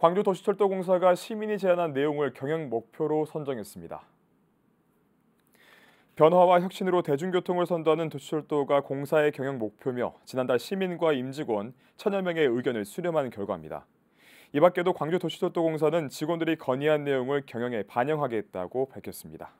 광주도시철도공사가 시민이 제안한 내용을 경영 목표로 선정했습니다. 변화와 혁신으로 대중교통을 선도하는 도시철도가 공사의 경영 목표며 지난달 시민과 임직원 천여 명의 의견을 수렴한 결과입니다. 이 밖에도 광주도시철도공사는 직원들이 건의한 내용을 경영에 반영하겠다고 밝혔습니다.